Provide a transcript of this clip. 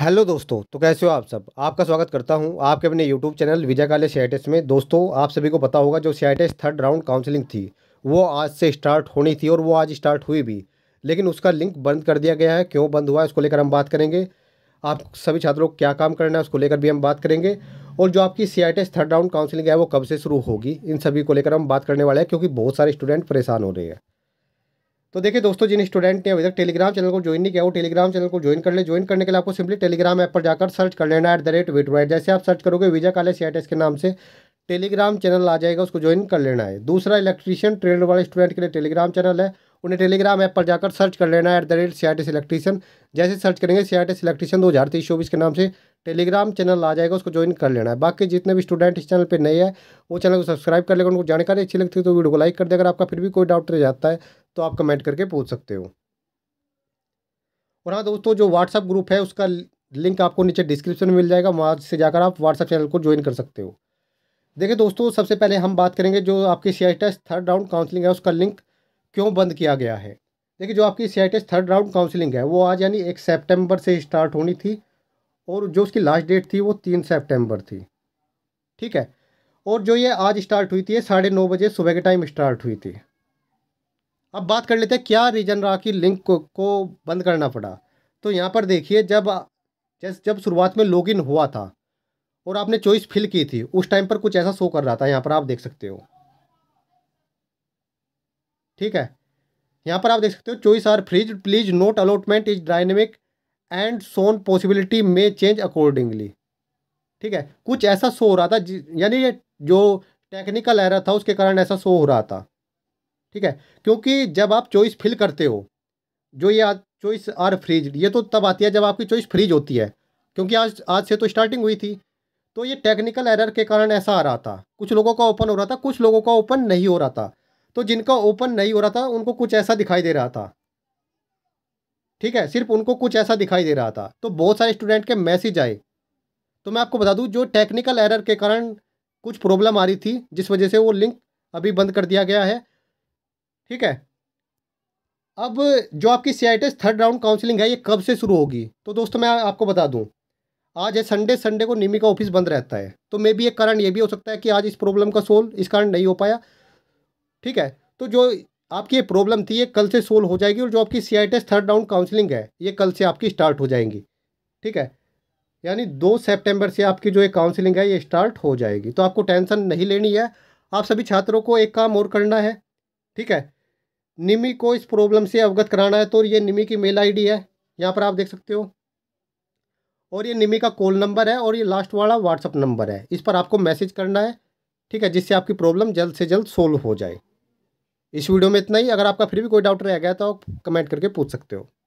hello दोस्तों तो कैसे हो आप सब आपका स्वागत करता हूं आपके अपने यूट्यूब चैनल विजय काले सीआईटेस में दोस्तों आप सभी को पता होगा जो सीआईटेस थर्ड राउंड काउंसलिंग थी वो आज से स्टार्ट होनी थी और वो आज स्टार्ट हुई भी लेकिन उसका लिंक बंद कर दिया गया है क्यों बंद हुआ है उसको लेकर हम बात करेंगे आप सभी छात्रों को क्या काम करना है उसको लेकर भी हम बात करेंगे और जो आपकी सी थर्ड राउंड काउंसिलिंग है वो कब से शुरू होगी इन सभी को लेकर हम बात करने वाले हैं क्योंकि बहुत सारे स्टूडेंट परेशान हो रहे हैं तो देखिए दोस्तों जिन स्टूडेंट ने अभी तक टेलीग्राम चैनल को ज्वाइन नहीं किया वो टेलीग्राम चैनल को ज्वाइन कर ले ज्वाइन करने के लिए आपको सिंपली टेलीग्राम ऐप पर जाकर सर्च कर लेना एट द रेट वेट विटवाइट जैसे आप सर्च करोगे विजय काले सी के नाम से टेलीग्राम चैनल आ जाएगा उसको ज्वाइन कर लेना है दूसरा इलेक्ट्रीशियन ट्रेड वाले स्टूडेंट के लिए टेलीग्राम चैनल है उन्हें टेलीग्राम ऐप पर जाकर सर्च कर लेना है at the rate C I electrician जैसे सर्च करेंगे सी आई इलेक्ट्रीशियन दो हज़ार चौबीस के नाम से टेलीग्राम चैनल आ जाएगा उसको ज्वाइन कर लेना है बाकी जितने भी स्टूडेंट इस चैनल पर नए हैं वो चैनल को सब्सक्राइब कर लेगा उनको जानकारी अच्छी लगती है तो वीडियो को लाइक कर दे अगर आपका फिर भी कोई डाउट रह जाता है तो आप कमेंट करके पूछ सकते हो और हाँ दोस्तों जो व्हाट्सअप ग्रुप है उसका लिंक आपको नीचे डिस्क्रिप्शन में मिल जाएगा वहाँ से जाकर आप व्हाट्सअप चैनल को ज्वाइन कर सकते हो देखिए दोस्तों सबसे पहले हम बात करेंगे जो आपकी C I third round counselling है उसका लिंक क्यों बंद किया गया है देखिए जो आपकी C I third round counselling है वो आज यानी एक सेप्टेम्बर से स्टार्ट होनी थी और जो उसकी लास्ट डेट थी वो तीन सेप्टेम्बर थी ठीक है और जो ये आज स्टार्ट हुई थी साढ़े नौ बजे सुबह के टाइम स्टार्ट हुई थी अब बात कर लेते हैं क्या रीजन रहा कि लिंक को, को बंद करना पड़ा तो यहाँ पर देखिए जब जैसे जब शुरुआत में लॉगिन हुआ था और आपने चॉइस फिल की थी उस टाइम पर कुछ ऐसा शो कर रहा था यहाँ पर आप देख सकते हो ठीक है यहाँ पर आप देख सकते हो choice are freeze please note allotment is dynamic and soon possibility में चेंज अकॉर्डिंगली ठीक है कुछ ऐसा शो हो रहा था यानी जो टेक्निकल एरर था उसके कारण ऐसा शो हो रहा था ठीक है क्योंकि जब आप चॉइस फिल करते हो जो ये चॉइस आर फ्रीज ये तो तब आती है जब आपकी चॉइस फ्रीज होती है क्योंकि आज आज से तो स्टार्टिंग हुई थी तो ये टेक्निकल एरर के कारण ऐसा आ रहा था कुछ लोगों का ओपन हो रहा था कुछ लोगों का ओपन नहीं हो रहा था तो जिनका ओपन नहीं हो रहा था उनको कुछ ऐसा दिखाई दे रहा था ठीक है सिर्फ उनको कुछ ऐसा दिखाई दे रहा था तो बहुत सारे स्टूडेंट के मैसेज आए तो मैं आपको बता दूं जो टेक्निकल एरर के कारण कुछ प्रॉब्लम आ रही थी जिस वजह से वो लिंक अभी बंद कर दिया गया है ठीक है अब जो आपकी C S third round counselling है ये कब से शुरू होगी तो दोस्तों मैं आपको बता दूं आज है संडे संडे को निमी का ऑफिस बंद रहता है तो मे बी एक कारण ये भी हो सकता है कि आज इस प्रॉब्लम का सोल्व इस कारण नहीं हो पाया ठीक है तो जो आपकी ये प्रॉब्लम थी ये कल से सोल्व हो जाएगी और जो आपकी C I third round counselling है ये कल से आपकी स्टार्ट हो जाएंगी ठीक है यानी दो सेप्टेम्बर से आपकी जो ये काउंसिलिंग है ये स्टार्ट हो जाएगी तो आपको टेंशन नहीं लेनी है आप सभी छात्रों को एक काम और करना है ठीक है निमी को इस प्रॉब्लम से अवगत कराना है तो ये निमी की मेल आईडी है यहाँ पर आप देख सकते हो और ये निमी का कॉल नंबर है और ये लास्ट वाला व्हाट्सअप नंबर है इस पर आपको मैसेज करना है ठीक है जिससे आपकी प्रॉब्लम जल्द से जल्द सोल्व हो जाए इस वीडियो में इतना ही अगर आपका फिर भी कोई डाउट रह गया तो आप कमेंट करके पूछ सकते हो